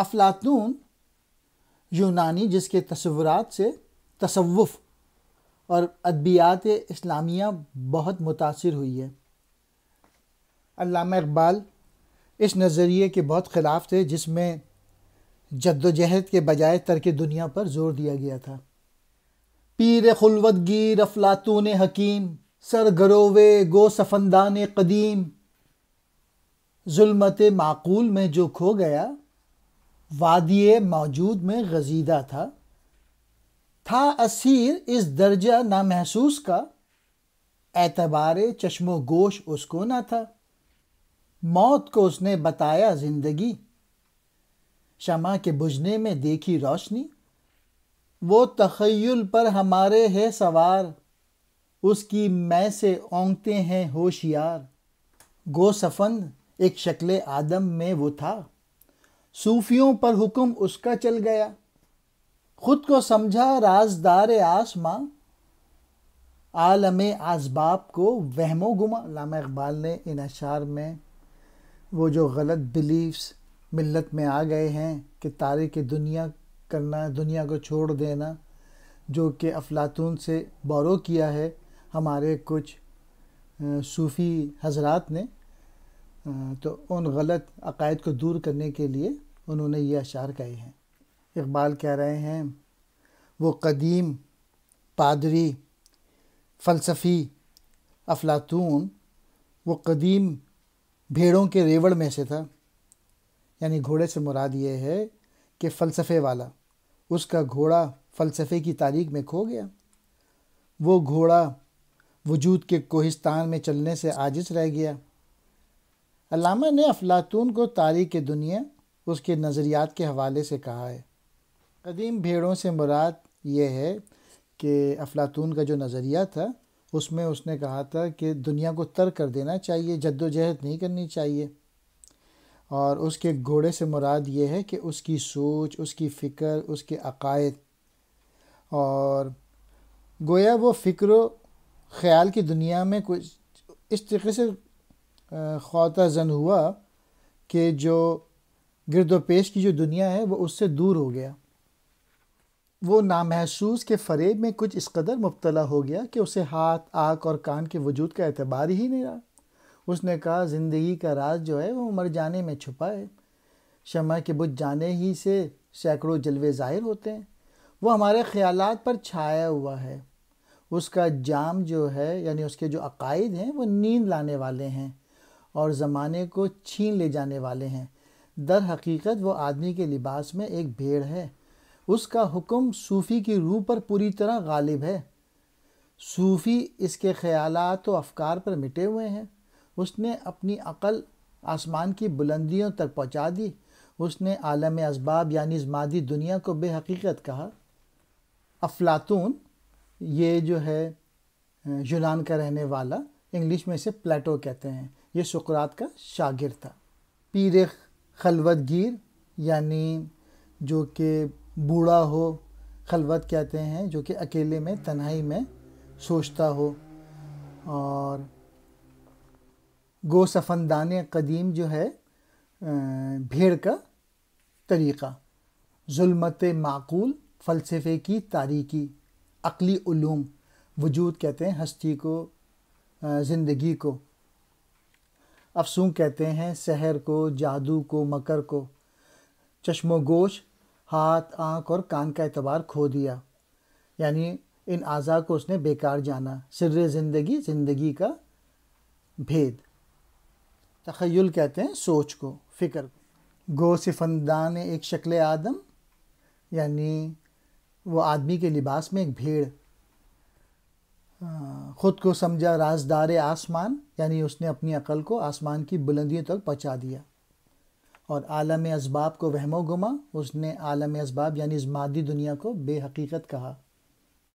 अफलातून यूनानी जिसके तस्वुरात से तसवुफ़ और अदबियात इस्लामिया बहुत मुतासर हुई है अलामा इकबाल इस नज़रिए के बहुत ख़िलाफ़ थे जिसमें जद्दोजहद के बजाय तर्क दुनिया पर जोर दिया गया था पीर खुलवत गिर अफलातून हकीम सर गरोवे गो सफंदान कदीम जुलमत माकूल में जो खो गया वादिय मौजूद में गजीदा था था असीर इस दर्जा ना महसूस का एतबार चश्मो गोश उसको ना था मौत को उसने बताया जिंदगी शमा के बुझने में देखी रोशनी वो तखयल पर हमारे है सवार उसकी मैं से ओंगते हैं होशियार गो सफंद एक शक्ल आदम में वो था सूफियों पर हुक्म उसका चल गया खुद को समझा राजदार आसमां आलम आसबाब को वहमो गुमा लामा इकबाल ने इन अशार में वो जो गलत बिलीव्स मिल्लत में आ गए हैं कि तारे की दुनिया करना दुनिया को छोड़ देना जो कि अफलातून से बोरो किया है हमारे कुछ सूफ़ी हजरात ने तो उन गलत अकायद को दूर करने के लिए उन्होंने ये अशार कहे हैं इकबाल कह रहे हैं वो कदीम पादरी फ़लसफ़ी अफलातून वो कदीम भेड़ों के रेवड़ में से था यानी घोड़े से मुराद ये है कि फ़लसफ़े वाला उसका घोड़ा फ़लसफ़े की तारीख में खो गया वो घोड़ा वजूद के कोहिस्तान में चलने से आजिज रह गया अलामा ने अफलातून को तारीख दुनिया उसके नज़रियात के हवाले से कहा है कदीम भेड़ों से मुराद ये है कि अफलातून का जो नज़रिया था उसमें उसने कहा था कि दुनिया को तर्क कर देना चाहिए जद्दोजहद नहीं करनी चाहिए और उसके घोड़े से मुराद ये है कि उसकी सोच उसकी फ़िक्र उसके अकायद और गोया वो फ़िक्र ख़याल की दुनिया में कुछ इस तरीके से खौता जन हुआ कि जो गिरदोपेश की जो दुनिया है वो उससे दूर हो गया वो नामहसूस के फरेब में कुछ इस कदर मुबतला हो गया कि उसे हाथ आँख और कान के वजूद का एतबार ही नहीं रहा उसने कहा ज़िंदगी का राज जो है वो मर जाने में छुपा है शमा के बुझ जाने ही से सैकड़ों जलवे ज़ाहिर होते हैं वो हमारे ख्यालात पर छाया हुआ है उसका जाम जो है यानी उसके जो अकायद हैं वो नींद लाने वाले हैं और ज़माने को छीन ले जाने वाले हैं दर हकीकत वो आदमी के लिबास में एक भेड़ है उसका हुक्म सूफ़ी की रूह पर पूरी तरह गालिब है सूफ़ी इसके ख्यालात व अफकार पर मिटे हुए हैं उसने अपनी अकल आसमान की बुलंदियों तक पहुंचा दी उसने आलम इसबाब यानी मादी दुनिया को बेहकीकत कहा अफलातून ये जो है यूनान का रहने वाला इंग्लिश में इसे प्लेटो कहते हैं ये सुकरात का शागिर था पीर खलवत यानी जो कि बूढ़ा हो खलवत कहते हैं जो कि अकेले में तन्हाई में सोचता हो और गो सफ़नदान कदीम जो है भेड़ का तरीक़ा जुलमत माकूल फ़लसफ़े की तारीकी अकली वजूद कहते हैं हस्ती को ज़िंदगी को अफसूं कहते हैं सहर को जादू को मकर को चश्मोगोश हाथ आंख और कान का एतबार खो दिया यानी इन आज़ा को उसने बेकार जाना सिर ज़िंदगी ज़िंदगी का भेद तखयल कहते हैं सोच को फ़िक्र को गो सिफंदान एक शक्ल आदम यानी वो आदमी के लिबास में एक भीड़ ख़ुद को समझा राजदार आसमान यानी उसने अपनी अकल को आसमान की बुलंदियों तक पहुँचा दिया और आलम इसबाब को वहमो गुमा उसने आलम इसबाब यानी इस मादी दुनिया को बेहकीकत कहा